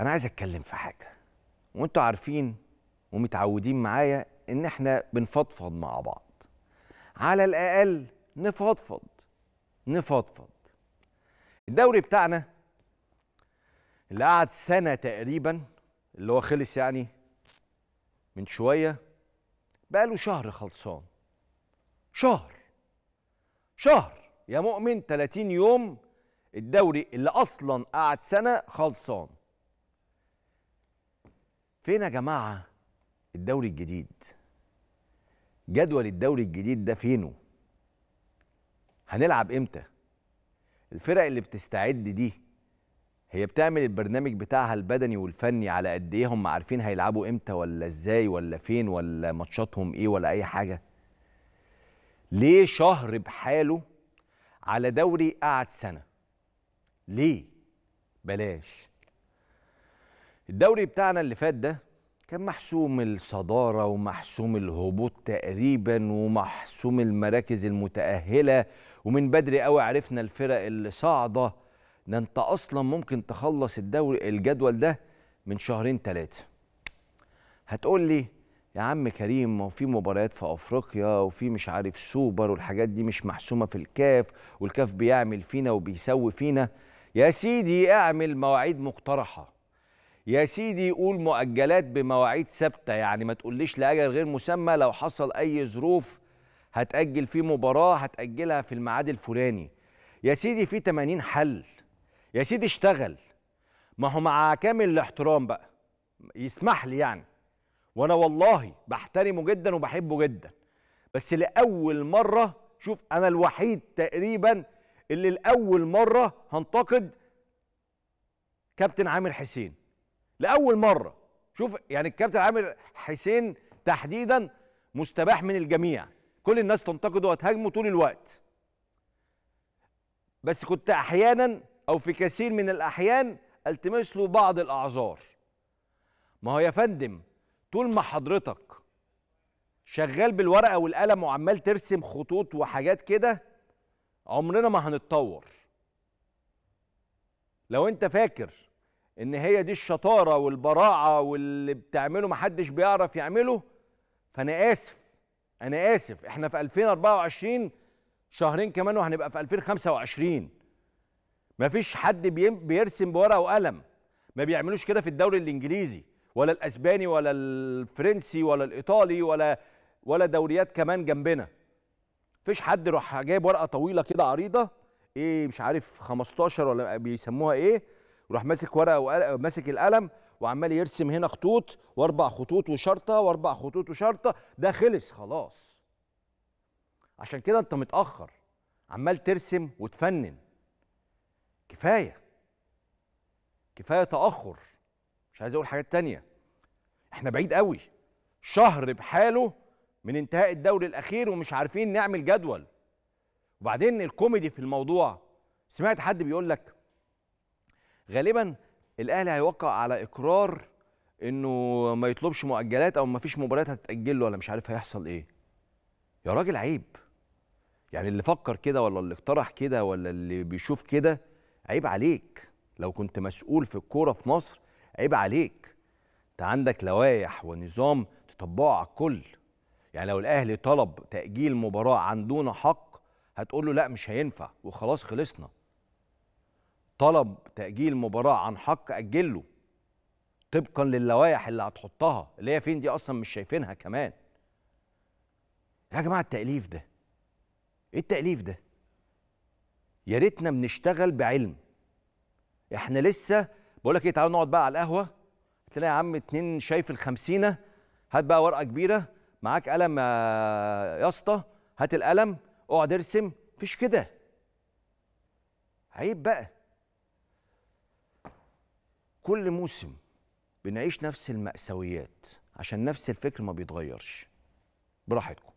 انا عايز اتكلم في حاجه وانتوا عارفين ومتعودين معايا ان احنا بنفضفض مع بعض على الاقل نفضفض نفضفض الدوري بتاعنا اللي قعد سنه تقريبا اللي هو خلص يعني من شويه بقاله شهر خلصان شهر شهر يا مؤمن 30 يوم الدوري اللي اصلا قعد سنه خلصان فين يا جماعه الدوري الجديد جدول الدوري الجديد ده فينه هنلعب امتى الفرق اللي بتستعد دي هي بتعمل البرنامج بتاعها البدني والفني على قد ايه هم عارفين هيلعبوا امتى ولا ازاي ولا فين ولا ماتشاتهم ايه ولا اي حاجه ليه شهر بحاله على دوري قعد سنه ليه بلاش الدوري بتاعنا اللي فات ده كان محسوم الصدارة ومحسوم الهبوط تقريبا ومحسوم المراكز المتأهلة ومن بدري قوي عرفنا الفرق اللي صاعدة ده انت اصلا ممكن تخلص الدوري الجدول ده من شهرين ثلاثة هتقول لي يا عم كريم ما في مباريات في افريقيا وفي مش عارف سوبر والحاجات دي مش محسومه في الكاف والكاف بيعمل فينا وبيسوي فينا يا سيدي اعمل مواعيد مقترحه يا سيدي قول مؤجلات بمواعيد ثابته يعني ما تقوليش لاجل غير مسمى لو حصل اي ظروف هتاجل فيه مباراه هتاجلها في الميعاد الفلاني يا سيدي في 80 حل يا سيدي اشتغل ما هو مع كامل الاحترام بقى يسمح لي يعني وانا والله بحترمه جدا وبحبه جدا بس لاول مره شوف انا الوحيد تقريبا اللي لاول مره هنتقد كابتن عامر حسين لاول مره شوف يعني الكابتن عامر حسين تحديدا مستباح من الجميع كل الناس تنتقده وتهاجمه طول الوقت بس كنت احيانا او في كثير من الاحيان التمس له بعض الاعذار ما هو يا فندم طول ما حضرتك شغال بالورقه والقلم وعمال ترسم خطوط وحاجات كده عمرنا ما هنتطور لو انت فاكر ان هي دي الشطاره والبراعه واللي بتعمله محدش بيعرف يعمله فانا اسف انا اسف احنا في 2024 شهرين كمان وهنبقى في 2025 مفيش حد بيرسم بورقه وقلم ما بيعملوش كده في الدوري الانجليزي ولا الاسباني ولا الفرنسي ولا الايطالي ولا ولا دوريات كمان جنبنا مفيش حد راح جايب ورقه طويله كده عريضه ايه مش عارف 15 ولا بيسموها ايه وراح ماسك ورقه وماسك القلم وعمال يرسم هنا خطوط واربع خطوط وشرطه واربع خطوط وشرطه ده خلص خلاص عشان كده انت متاخر عمال ترسم وتفنن كفايه كفايه تاخر مش عايز اقول حاجات تانية احنا بعيد قوي شهر بحاله من انتهاء الدوري الاخير ومش عارفين نعمل جدول وبعدين الكوميدي في الموضوع سمعت حد بيقول لك غالبا الاهلي هيوقع على اقرار انه ما يطلبش مؤجلات او ما فيش مباريات هتتاجل له ولا مش عارف هيحصل ايه يا راجل عيب يعني اللي فكر كده ولا اللي اقترح كده ولا اللي بيشوف كده عيب عليك لو كنت مسؤول في الكوره في مصر عيب عليك انت عندك لوائح ونظام تطبقه على الكل يعني لو الاهلي طلب تاجيل مباراه عن دون حق هتقول له لا مش هينفع وخلاص خلصنا طلب تاجيل مباراه عن حق اجله طبقا للوائح اللي هتحطها اللي هي فين دي اصلا مش شايفينها كمان يا جماعه التاليف ده ايه التاليف ده يا ريتنا بنشتغل بعلم احنا لسه بقول لك ايه تعالوا نقعد بقى على القهوه تلاقي يا عم اتنين شايف الخمسينه هات بقى ورقه كبيره معاك قلم يا اسطى هات القلم اقعد ارسم مفيش كده عيب بقى كل موسم بنعيش نفس المأساويات عشان نفس الفكر ما بيتغيرش براحتكم